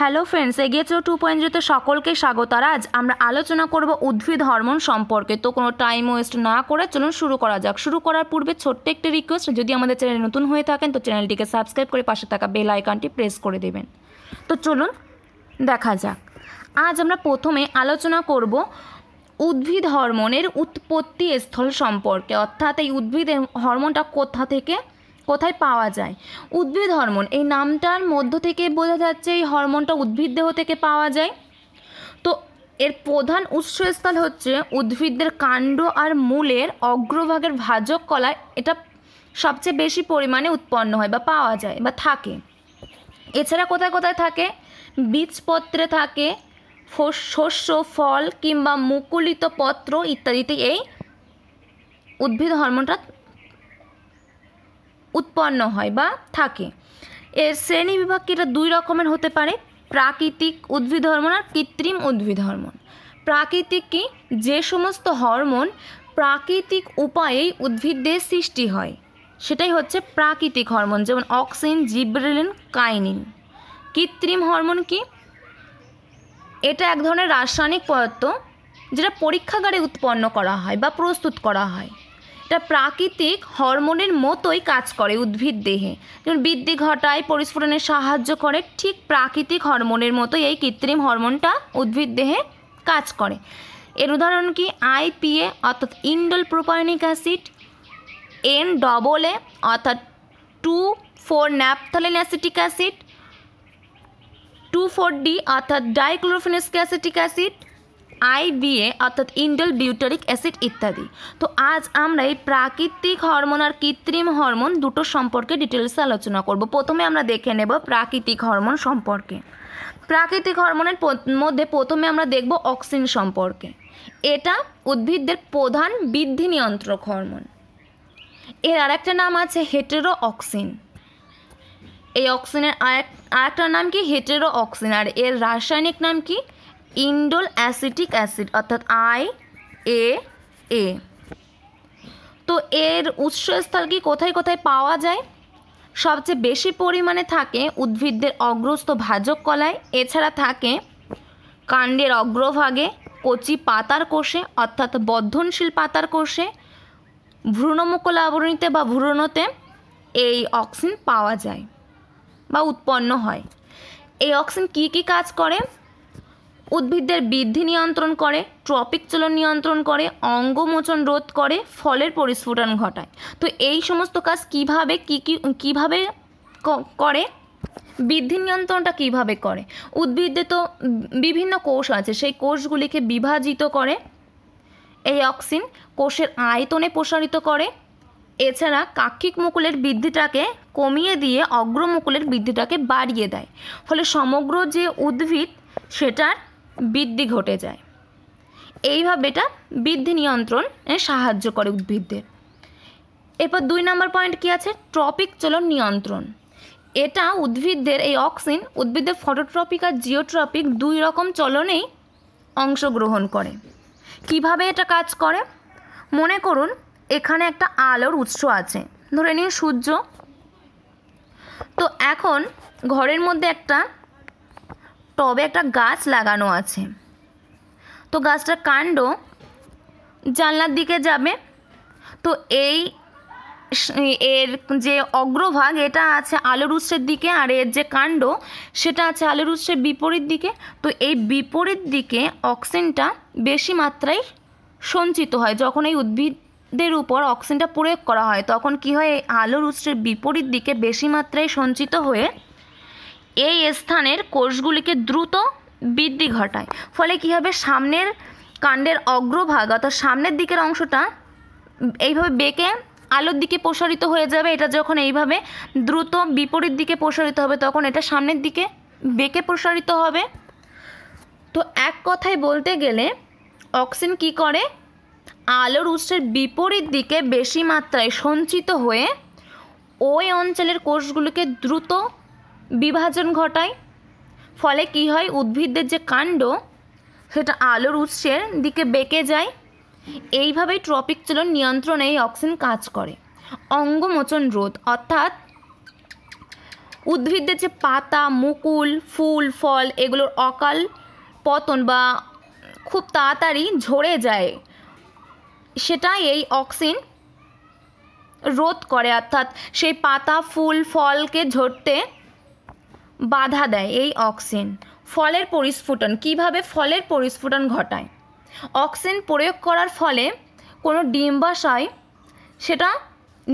hello friends এগিয়েছো two point জিরোতে সকলকে স্বাগত আর আজ আমরা আলোচনা করব উদ্ভিদ হরমোন সম্পর্কে তো কোনো টাইম ওয়েস্ট না করে চলুন শুরু করা যাক শুরু করার পূর্বে ছোট্ট একটি রিকোয়েস্ট যদি আমাদের চ্যানেলে নতুন হয়ে থাকেন তো চ্যানেলটিকে সাবস্ক্রাইব করে পাশে থাকা বেল আইকনটি প্রেস করে দেবেন তো চলুন দেখা যাক আজ আমরা প্রথমে আলোচনা করব উদ্ভিদ হরমোনের উৎপত্তি স্থল সম্পর্কে অর্থাৎ এই উদ্ভিদের হরমোনটা কোথা থেকে কোথায় পাওয়া যায় উদ্ভিদ হরমোন এই নামটার মধ্য থেকে বোঝা যাচ্ছে এই হরমোনটা উদ্ভিদ দেহ থেকে পাওয়া যায় তো এর প্রধান উৎসস্থল হচ্ছে উদ্ভিদের কাণ্ড আর মূলের অগ্রভাগের ভাজক কলায় এটা সবচেয়ে বেশি পরিমাণে উৎপন্ন হয় বা পাওয়া যায় বা থাকে এছাড়া কোথায় কোথায় থাকে বীজপত্রে থাকে শস্য ফল কিংবা মুকুলিত পত্র ইত্যাদিতে এই উদ্ভিদ হরমোনটা উৎপন্ন হয় বা থাকে এর শ্রেণী বিভাগ কি এটা দুই রকমের হতে পারে প্রাকৃতিক উদ্ভিদ হরমোন আর কৃত্রিম উদ্ভিদ হরমোন প্রাকৃতিক কি যে সমস্ত হরমোন প্রাকৃতিক উপায়েই উদ্ভিদদের সৃষ্টি হয় সেটাই হচ্ছে প্রাকৃতিক হরমোন যেমন অক্সিন জিব্রেলিন কাইনিন কৃত্রিম হরমোন কি এটা এক ধরনের রাসায়নিক পদার্থ যেটা পরীক্ষাগারে উৎপন্ন করা হয় বা প্রস্তুত করা হয় এটা প্রাকৃতিক হরমোনের মতোই কাজ করে উদ্ভিদ দেহে যেমন বৃদ্ধি ঘটায় পরিস্ফুটনে সাহায্য করে ঠিক প্রাকৃতিক হরমোনের মতোই এই কৃত্রিম হরমোনটা উদ্ভিদ দেহে কাজ করে এর উদাহরণ কি আইপিএ অর্থাৎ indole propionic acid N double A অর্থাৎ two four naphthalene acetic acid two four D অর্থাৎ ডাইক্লোরোফিনস্ক অ্যাসিটিক অ্যাসিড আইবিএ অর্থাৎ ইন্ডাল বিউটারিক অ্যাসিড ইত্যাদি তো আজ আমরা এই প্রাকৃতিক হরমোন আর কৃত্রিম হরমোন দুটো সম্পর্কে ডিটেলসে আলোচনা করব প্রথমে আমরা দেখে নেব প্রাকৃতিক হরমোন সম্পর্কে প্রাকৃতিক হরমোনের মধ্যে প্রথমে আমরা দেখব অক্সিন সম্পর্কে এটা উদ্ভিদদের প্রধান বৃদ্ধি নিয়ন্ত্রক হরমোন এর আরেকটা নাম আছে হেটেরো অক্সিন এই অক্সিনের আর একটা নাম কি হেটেরো অক্সিন আর এর রাসায়নিক নাম কি ইন্ডোল অ্যাসিটিক অ্যাসিড অর্থাৎ আই এ এ তো এর উৎসস্থল কি কোথায় কোথায় পাওয়া যায় সবচেয়ে বেশি পরিমাণে থাকে উদ্ভিদদের অগ্রস্থ ভাজক কলায় এছাড়া থাকে কাণ্ডের অগ্রভাগে কচি পাতার কোষে অর্থাৎ বর্ধনশীল পাতার কোষে ভ্রূণমুকুল আবরণীতে বা ভ্রূণতে এই অক্সিন পাওয়া যায় বা উৎপন্ন হয় এই অক্সিন কি কি কাজ করে উদ্ভিদদের বৃদ্ধি নিয়ন্ত্রণ করে ট্রপিক চলন নিয়ন্ত্রণ করে অঙ্গমোচন রোধ করে ফলের পরিস্ফুটন ঘটায় তো এই সমস্ত কাজ কিভাবে কি কি কীভাবে করে বৃদ্ধি নিয়ন্ত্রণটা কিভাবে করে উদ্ভিদে তো বিভিন্ন কোষ আছে সেই কোষগুলিকে বিভাজিত করে এই অক্সিন কোষের আয়তনে প্রসারিত করে এছাড়া কাক্ষিক মুকুলের বৃদ্ধিটাকে কমিয়ে দিয়ে অগ্রমুকুলের বৃদ্ধিটাকে বাড়িয়ে দেয় ফলে সমগ্র যে উদ্ভিদ সেটার বৃদ্ধি ঘটে যায় এইভাবে এটা বৃদ্ধি নিয়ন্ত্রণ সাহায্য করে উদ্ভিদদের এরপর দুই নম্বর পয়েন্ট কি আছে ট্রপিক চলন নিয়ন্ত্রণ এটা উদ্ভিদদের এই অক্সিন উদ্ভিদের ফটোট্রপিক আর জিওট্রপিক দুই রকম চলনেই অংশগ্রহণ করে কিভাবে এটা কাজ করে মনে করুন এখানে একটা আলোর উৎস আছে ধরে নিন সূর্য তো এখন ঘরের মধ্যে একটা টবে একটা গাছ লাগানো আছে তো গাছটার কাণ্ড জানলার দিকে যাবে তো এই এর যে অগ্রভাগ এটা আছে আলোর উৎসের দিকে আর এর যে কাণ্ড সেটা আছে আলোর উৎসের বিপরীত দিকে তো এই বিপরীত দিকে অক্সিজেনটা বেশি মাত্রায় সঞ্চিত হয় যখন এই উদ্ভিদের উপর অক্সিজেনটা প্রয়োগ করা হয় তখন কি হয় আলোর উৎসের বিপরীত দিকে বেশি মাত্রায় সঞ্চিত হয়ে এই স্থানের কোষগুলিকে দ্রুত বৃদ্ধি ঘটায় ফলে কী হবে সামনের কাণ্ডের অগ্রভাগ অর্থাৎ সামনের দিকের অংশটা এইভাবে বেঁকে আলোর দিকে প্রসারিত হয়ে যাবে এটা যখন এইভাবে দ্রুত বিপরীত দিকে প্রসারিত হবে তখন এটা সামনের দিকে বেঁকে প্রসারিত হবে তো এক কথায় বলতে গেলে অক্সিজেন কি করে আলোর উৎসের বিপরীত দিকে বেশি মাত্রায় সঞ্চিত হয়ে ওই অঞ্চলের কোষগুলিকে দ্রুত বিভাজন ঘটায় ফলে কি হয় উদ্ভিদের যে কাণ্ড সেটা আলোর উৎসের দিকে বেঁকে যায় এইভাবেই ট্রপিক চলন নিয়ন্ত্রণে এই অক্সিজেন কাজ করে অঙ্গমোচন রোধ অর্থাৎ উদ্ভিদের যে পাতা মুকুল ফুল ফল এগুলোর অকাল পতন বা খুব তাড়াতাড়ি ঝরে যায় সেটাই এই অক্সিন রোধ করে অর্থাৎ সেই পাতা ফুল ফলকে ঝরতে বাধা দেয় এই অক্সিন ফলের পরিস্ফুটন কিভাবে ফলের পরিস্ফুটন ঘটায় অক্সিন প্রয়োগ করার ফলে কোনো ডিম্বাশয় সেটা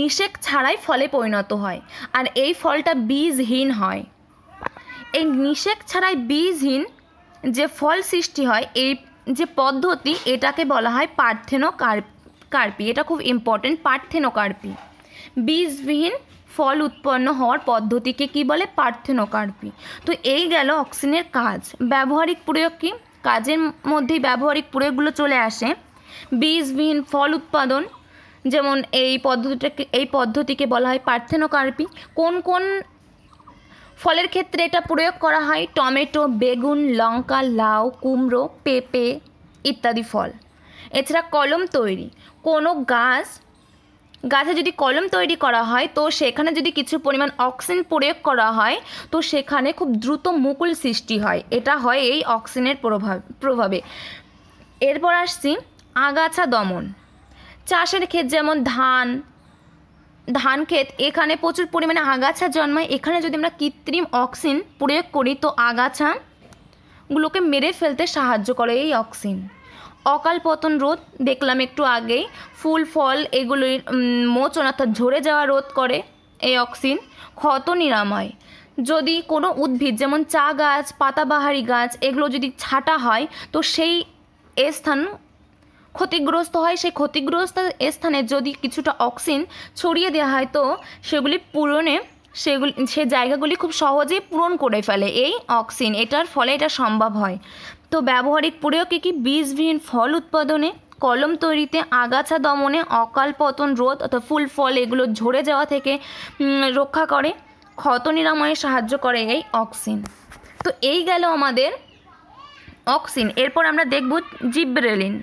নিষেক ছাড়াই ফলে পরিণত হয় আর এই ফলটা বীজহীন হয় এই নিষেক ছাড়াই বীজহীন যে ফল সৃষ্টি হয় এই যে পদ্ধতি এটাকে বলা হয় পার্থেনো কার্পি এটা খুব ইম্পর্টেন্ট পার্থেনো কার্পি বীজবিহীন ফল উৎপন্ন হওয়ার পদ্ধতিকে কি বলে পার্থেনোকার্পি তো এই গেল অক্সিজেনের কাজ ব্যবহারিক প্রয়োগ কী কাজের মধ্যেই ব্যবহারিক প্রয়োগগুলো চলে আসে বীজবিহীন ফল উৎপাদন যেমন এই পদ্ধতিটাকে এই পদ্ধতিকে বলা হয় পার্থেনোকার্পি কোন কোন ফলের ক্ষেত্রে এটা প্রয়োগ করা হয় টমেটো বেগুন লঙ্কা লাউ কুমড়ো পেঁপে ইত্যাদি ফল এছাড়া কলম তৈরি কোনো গাছ গাছে যদি কলম তৈরি করা হয় তো সেখানে যদি কিছু পরিমাণ অক্সিজেন প্রয়োগ করা হয় তো সেখানে খুব দ্রুত মুকুল সৃষ্টি হয় এটা হয় এই অক্সিজেনের প্রভাব প্রভাবে এরপর আসছি আগাছা দমন চাষের ক্ষেত যেমন ধান ধান ক্ষেত এখানে প্রচুর পরিমাণে আগাছা জন্মায় এখানে যদি আমরা কৃত্রিম অক্সিন প্রয়োগ করি তো আগাছাগুলোকে মেরে ফেলতে সাহায্য করে এই অক্সিন অকাল পতন রোধ দেখলাম একটু আগেই ফুল ফল এগুলোই মোচন অর্থাৎ ঝরে যাওয়া রোধ করে এই অক্সিন ক্ষত নিরাময় যদি কোনো উদ্ভিদ যেমন চা গাছ পাতাবাহারি গাছ এগুলো যদি ছাটা হয় তো সেই স্থান ক্ষতিগ্রস্ত হয় সেই ক্ষতিগ্রস্ত স্থানে যদি কিছুটা অক্সিন ছড়িয়ে দেওয়া হয় তো সেগুলি পূরণে সেগুলি সে জায়গাগুলি খুব সহজেই পূরণ করে ফেলে এই অক্সিন এটার ফলে এটা সম্ভব হয় তো ব্যবহারিক প্রয়োগে কি বীজবিহীন ফল উৎপাদনে কলম তৈরিতে আগাছা দমনে অকাল পতন রোধ অর্থাৎ ফুল ফল এগুলো ঝরে যাওয়া থেকে রক্ষা করে ক্ষত নিরাময়ে সাহায্য করে এই অক্সিন তো এই গেল আমাদের অক্সিন এরপর আমরা দেখব জিব্রেলিন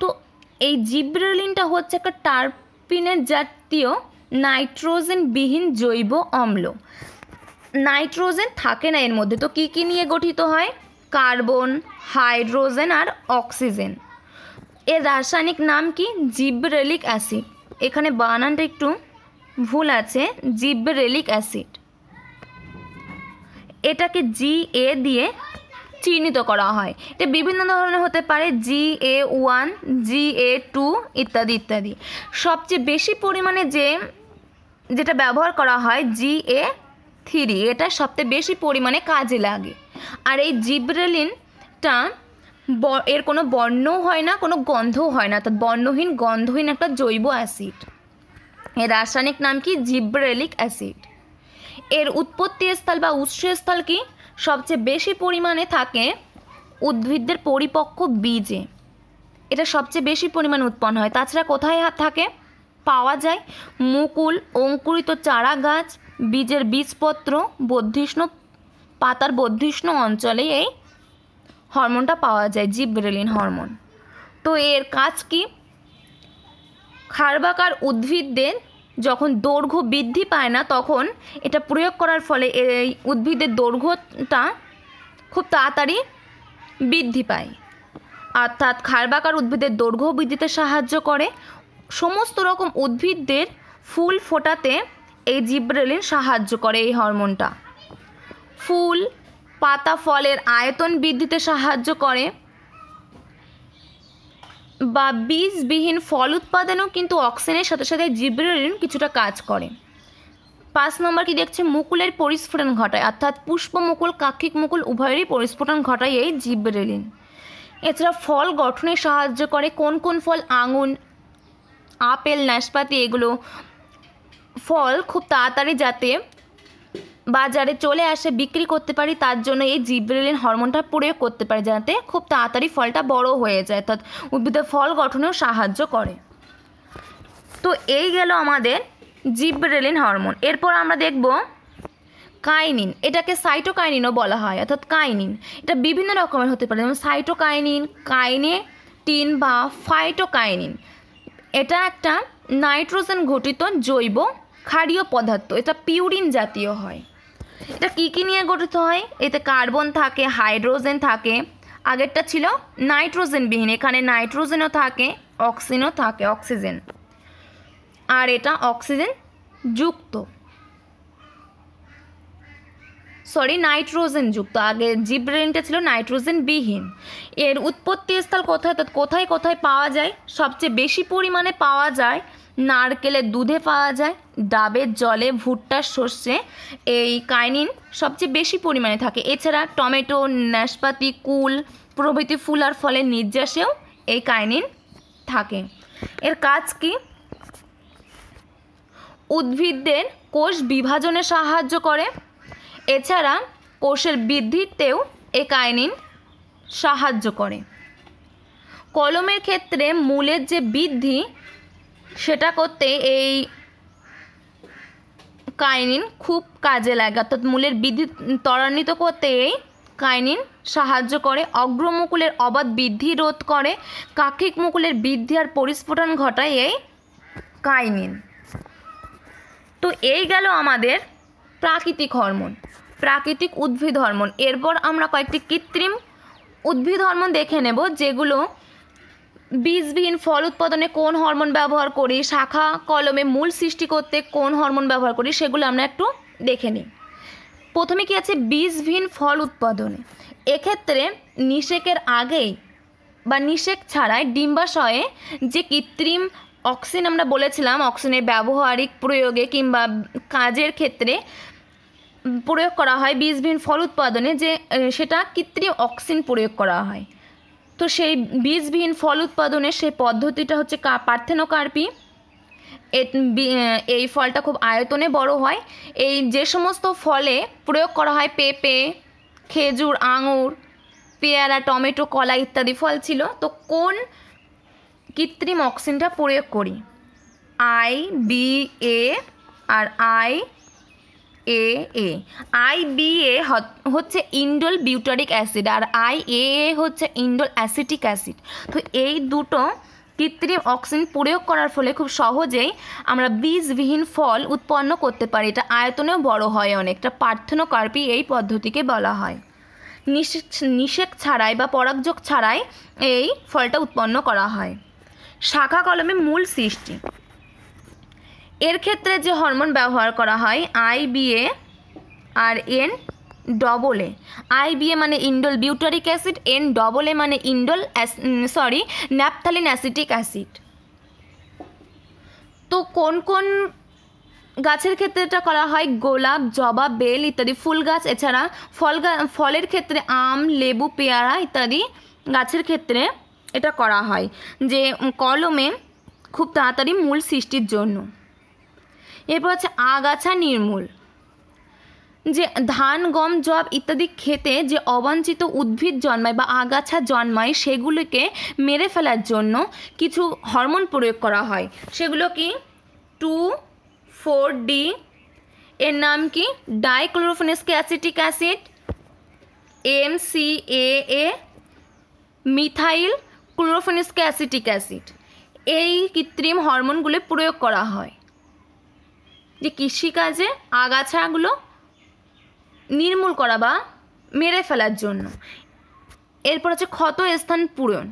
তো এই জিব্রেলিনটা হচ্ছে একটা টার্পিনের জাতীয় নাইট্রোজেনবিহীন জৈব অম্ল নাইট্রোজেন থাকে না এর মধ্যে তো কী কী নিয়ে গঠিত হয় কার্বন হাইড্রোজেন আর অক্সিজেন এর রাসায়নিক নাম কি জিবরেলিক অ্যাসিড এখানে বানানটা একটু ভুল আছে জিবরেলিক অ্যাসিড এটাকে জি এ দিয়ে চিহ্নিত করা হয় এটা বিভিন্ন ধরনের হতে পারে জি এ ওয়ান জি এ টু ইত্যাদি ইত্যাদি সবচেয়ে বেশি পরিমাণে যে যেটা ব্যবহার করা হয় জি এ থ্রি এটা সবচেয়ে বেশি পরিমাণে কাজে লাগে আর এই জিব্রেলিনটা এর কোনো বর্ণও হয় না কোনো গন্ধও হয় না অর্থাৎ বর্ণহীন গন্ধহীন একটা জৈব অ্যাসিড এর রাসায়নিক নাম কি জিব্রেলিক অ্যাসিড এর উৎপত্তি স্থল বা উৎসস্থল কি সবচেয়ে বেশি পরিমাণে থাকে উদ্ভিদের পরিপক্ক বীজে এটা সবচেয়ে বেশি পরিমাণে উৎপন্ন হয় তাছাড়া কোথায় থাকে পাওয়া যায় মুকুল অঙ্কুরিত চারা গাছ বীজের বীজপত্র বর্ধিষ্ণু পাতার বর্ধিষ্ণু অঞ্চলে এই হরমোনটা পাওয়া যায় জিব্রেলিন হরমোন তো এর কাজ কি খারবাকার উদ্ভিদদের যখন দৈর্ঘ্য বৃদ্ধি পায় না তখন এটা প্রয়োগ করার ফলে এই উদ্ভিদের দৈর্ঘ্যটা খুব তাড়াতাড়ি বৃদ্ধি পায় অর্থাৎ খারবাকার উদ্ভিদের দৈর্ঘ্য বৃদ্ধিতে সাহায্য করে সমস্ত রকম উদ্ভিদদের ফুল ফোটাতে এই জিব্রেলিন সাহায্য করে এই হরমোনটা ফুল পাতা ফলের আয়তন বৃদ্ধিতে সাহায্য করে বা বীজবিহীন ফল উৎপাদনেও কিন্তু অক্সিজেনের সাথে সাথে জিব্রেলিন কিছুটা কাজ করে পাঁচ নম্বর কি দেখছে মুকুলের পরিস্ফুটন ঘটায় অর্থাৎ পুষ্প মুকুল কাক্ষিক মুকুল উভয়েরই পরিস্ফুটন ঘটায় এই জিব্রেলিন এছাড়া ফল গঠনে সাহায্য করে কোন কোন ফল আঙুন আপেল নাশপাতি এগুলো ফল খুব তাড়াতাড়ি যাতে বাজারে চলে আসে বিক্রি করতে পারি তার জন্য এই জিব্রেলিন হরমোনটা প্রয়োগ করতে পারি যাতে খুব তাড়াতাড়ি ফলটা বড় হয়ে যায় অর্থাৎ উদ্ভিদের ফল গঠনেও সাহায্য করে তো এই গেল আমাদের জিব্রেলিন হরমোন এরপর আমরা দেখব কাইনিন এটাকে সাইটোকাইনিনও বলা হয় অর্থাৎ কাইনিন এটা বিভিন্ন রকমের হতে পারে যেমন সাইটোকাইনিন কাইনে টিন বা ফাইটোকাইনিন এটা একটা নাইট্রোজেন ঘটিত জৈব ক্ষারীয় পদার্থ এটা পিউরিন জাতীয় হয় এটা কী কী নিয়ে গঠিত হয় এতে কার্বন থাকে হাইড্রোজেন থাকে আগেরটা ছিল নাইট্রোজেনবিহীন এখানে নাইট্রোজেনও থাকে অক্সিজেনও থাকে অক্সিজেন আর এটা অক্সিজেন যুক্ত সরি নাইট্রোজেন যুক্ত আগে জিব্রেনটা ছিল নাইট্রোজেন বিহীন এর উৎপত্তি স্থল কোথায় কোথায় কোথায় পাওয়া যায় সবচেয়ে বেশি পরিমাণে পাওয়া যায় নারকেলের দুধে পাওয়া যায় ডাবের জলে ভুট্টার শস্যে এই কাইনিন সবচেয়ে বেশি পরিমাণে থাকে এছাড়া টমেটো নাশপাতি কুল প্রভৃতি ফুল আর ফলের নির্যাসেও এই কাইনিন থাকে এর কাজ কি উদ্ভিদদের কোষ বিভাজনে সাহায্য করে এছাড়া কোষের বৃদ্ধিতেও এ কাইনিন সাহায্য করে কলমের ক্ষেত্রে মূলের যে বৃদ্ধি সেটা করতে এই কাইনিন খুব কাজে লাগে অর্থাৎ মূলের বৃদ্ধি ত্বরান্বিত করতে এই কাইনিন সাহায্য করে অগ্রমুকুলের অবাধ বৃদ্ধি রোধ করে কাক্ষিক মুকুলের বৃদ্ধি আর পরিস্ফোটন ঘটায় এই কাইনিন তো এই গেল আমাদের প্রাকৃতিক হরমোন প্রাকৃতিক উদ্ভিদ হরমোন এরপর আমরা কয়েকটি কৃত্রিম উদ্ভিদ হরমোন দেখে নেব যেগুলো বীজবিহীন ফল উৎপাদনে কোন হরমোন ব্যবহার করি শাখা কলমে মূল সৃষ্টি করতে কোন হরমোন ব্যবহার করি সেগুলো আমরা একটু দেখে নিই প্রথমে কি আছে বীজবিহীন ফল উৎপাদনে এক্ষেত্রে নিষেকের আগেই বা নিষেক ছাড়াই ডিম্বাশয়ে যে কৃত্রিম অক্সিজেন আমরা বলেছিলাম অক্সিজেনের ব্যবহারিক প্রয়োগে কিংবা কাজের ক্ষেত্রে প্রয়োগ করা হয় বীজবিহীন ফল উৎপাদনে যে সেটা কৃত্রিম অক্সিন প্রয়োগ করা হয় তো সেই বীজবিহীন ফল উৎপাদনের সেই পদ্ধতিটা হচ্ছে পার্থেনোকার্পি এই ফলটা খুব আয়তনে বড় হয় এই যে সমস্ত ফলে প্রয়োগ করা হয় পেঁপে খেজুর আঙুর পেয়ারা টমেটো কলা ইত্যাদি ফল ছিল তো কোন কৃত্রিম অক্সিনটা প্রয়োগ করি আই বি এ আর I A A I B A হচ্ছে ইন্ডোল বিউটারিক অ্যাসিড আর আই এ এ হচ্ছে ইন্ডোল অ্যাসিটিক অ্যাসিড তো এই দুটো কৃত্রিম অক্সিজেন প্রয়োগ করার ফলে খুব সহজেই আমরা বীজবিহীন ফল উৎপন্ন করতে পারি এটা আয়তনেও বড় হয় অনেকটা পার্থনোকার্পি এই পদ্ধতিকে বলা হয় নিষেক ছাড়াই বা পরাগযোগ ছাড়াই এই ফলটা উৎপন্ন করা হয় শাখা কলমে মূল সৃষ্টি এর ক্ষেত্রে যে হরমোন ব্যবহার করা হয় আইবিএ আর এন ডবল এ আইবিএ মানে indole butyric acid N double A মানে indole sorry naphthalene acetic acid তো কোন কোন গাছের ক্ষেত্রে এটা করা হয় গোলাপ জবা বেল ইত্যাদি ফুল গাছ এছাড়া ফল ফলের ক্ষেত্রে আম লেবু পেয়ারা ইত্যাদি গাছের ক্ষেত্রে এটা করা হয় যে কলমে খুব তাড়াতাড়ি মূল সৃষ্টির জন্য এরপর হচ্ছে আগাছা নির্মূল যে ধান গম জব ইত্যাদি খেতে যে অবাঞ্ছিত উদ্ভিদ জন্মায় বা আগাছা জন্মায় সেগুলিকে মেরে ফেলার জন্য কিছু হরমোন প্রয়োগ করা হয় সেগুলো কি টু ফোর ডি এর নাম কি dichlorophenoxy acetic acid M C A A methyl chlorophenoxy acetic acid এই কৃত্রিম হরমোনগুলো প্রয়োগ করা হয় যে কৃষিকাজে আগাছাগুলো নির্মূল করা বা মেরে ফেলার জন্য এরপর হচ্ছে ক্ষত স্থান পূরণ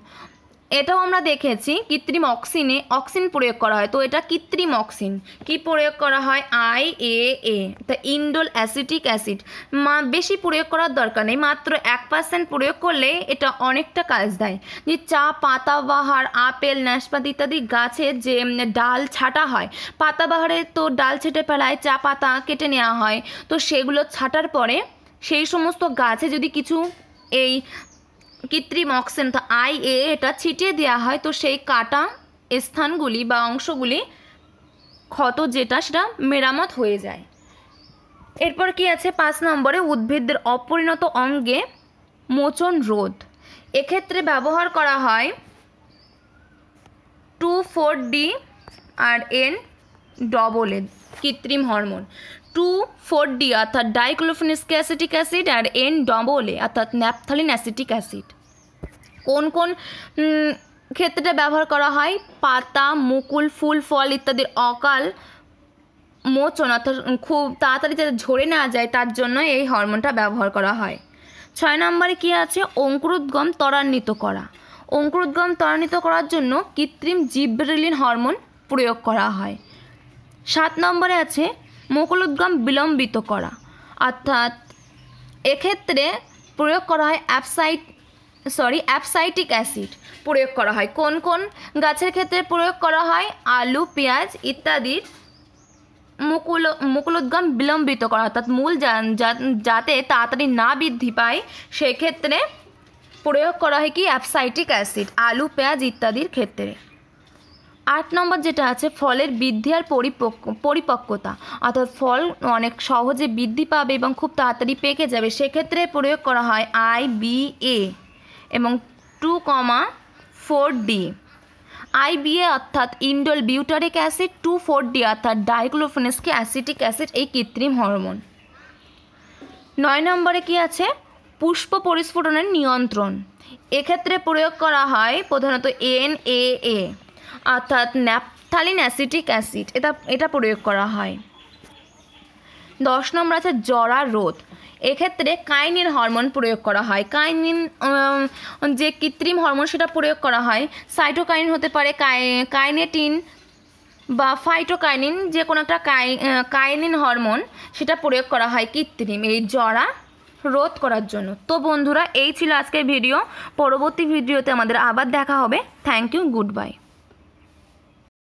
এটাও আমরা দেখেছি কৃত্রিম অক্সিনে অক্সিন প্রয়োগ করা হয় তো এটা কৃত্রিম অক্সিন কি প্রয়োগ করা হয় আই এ এ তা ইন্ডোল অ্যাসিটিক অ্যাসিড মা বেশি প্রয়োগ করার দরকার নেই মাত্র এক পার্সেন্ট প্রয়োগ করলে এটা অনেকটা কাজ দেয় যে চা পাতাবাহার আপেল ন্যাসপাতি ইত্যাদি গাছের যে ডাল ছাটা হয় পাতাবাহারে তো ডাল ছেটে ফেলায় চা পাতা কেটে নেওয়া হয় তো সেগুলো ছাটার পরে সেই সমস্ত গাছে যদি কিছু এই কৃত্রিম অক্সিজেন তো আই এ এটা ছিটিয়ে দেওয়া হয় তো সেই কাটা স্থানগুলি বা অংশগুলি ক্ষত যেটা সেটা মেরামত হয়ে যায় এরপর কি আছে পাঁচ নম্বরে উদ্ভিদের অপরিণত অঙ্গে মোচন রোধ এক্ষেত্রে ব্যবহার করা হয় টু ফোর ডি আর এন ডবল এ কৃত্রিম হরমোন টু ফোর ডি অর্থাৎ ডাইক্লোফেনিস্ক অ্যাসিটিক অ্যাসিড আর এন ডবলে অর্থাৎ ন্যাপথালিন অ্যাসিটিক অ্যাসিড কোন কোন ক্ষেত্রে ব্যবহার করা হয় পাতা মুকুল ফুল ফল ইত্যাদির অকাল মোচন অর্থাৎ খুব তাড়াতাড়ি যাতে ঝরে না যায় তার জন্য এই হরমোনটা ব্যবহার করা হয় ছয় নম্বরে কী আছে অঙ্কুরোদ্গম ত্বরান্বিত করা অঙ্কুরোদ্গম ত্বরান্বিত করার জন্য কৃত্রিম জিব্রেলিন হরমোন প্রয়োগ করা হয় সাত নম্বরে আছে মুকুল উদ্গম বিলম্বিত করা অর্থাৎ এক্ষেত্রে প্রয়োগ করা হয় অ্যাপসাইট সরি অ্যাপসাইটিক অ্যাসিড প্রয়োগ করা হয় কোন কোন গাছের ক্ষেত্রে প্রয়োগ করা হয় আলু পেঁয়াজ ইত্যাদির মুকুল মুকুলোদ্গম বিলম্বিত করা অর্থাৎ মূল যাতে তাড়াতাড়ি না বৃদ্ধি পায় সেক্ষেত্রে প্রয়োগ করা হয় কি অ্যাপসাইটিক অ্যাসিড আলু পেঁয়াজ ইত্যাদির ক্ষেত্রে আট নম্বর যেটা আছে ফলের বৃদ্ধি আর পরিপক্ক পরিপক্কতা অর্থাৎ ফল অনেক সহজে বৃদ্ধি পাবে এবং খুব তাড়াতাড়ি পেকে যাবে সেক্ষেত্রে প্রয়োগ করা হয় আই বি এ এবং two comma four D I B A অর্থাৎ indole butyric acid two four D অর্থাৎ ডাইক্লোফেনেসকে অ্যাসিটিক অ্যাসিড এই কৃত্রিম হরমোন নয় নম্বরে কি আছে পুষ্প পরিস্ফুটনের নিয়ন্ত্রণ এক্ষেত্রে প্রয়োগ করা হয় প্রধানত এন এ অর্থাৎ ন্যাপথালিন অ্যাসিটিক অ্যাসিড এটা এটা প্রয়োগ করা হয় দশ নম্বর আছে জরা রোধ এক্ষেত্রে কাইনিন হরমোন প্রয়োগ করা হয় কাইনিন যে কৃত্রিম হরমোন সেটা প্রয়োগ করা হয় সাইটোকাইন হতে পারে কাইনেটিন বা ফাইটোকাইনিন যে কোনো একটা কাইনিন হরমোন সেটা প্রয়োগ করা হয় কৃত্রিম এই জরা রোধ করার জন্য তো বন্ধুরা এই ছিল আজকের ভিডিও পরবর্তী ভিডিওতে আমাদের আবার দেখা হবে থ্যাংক ইউ গুড বাই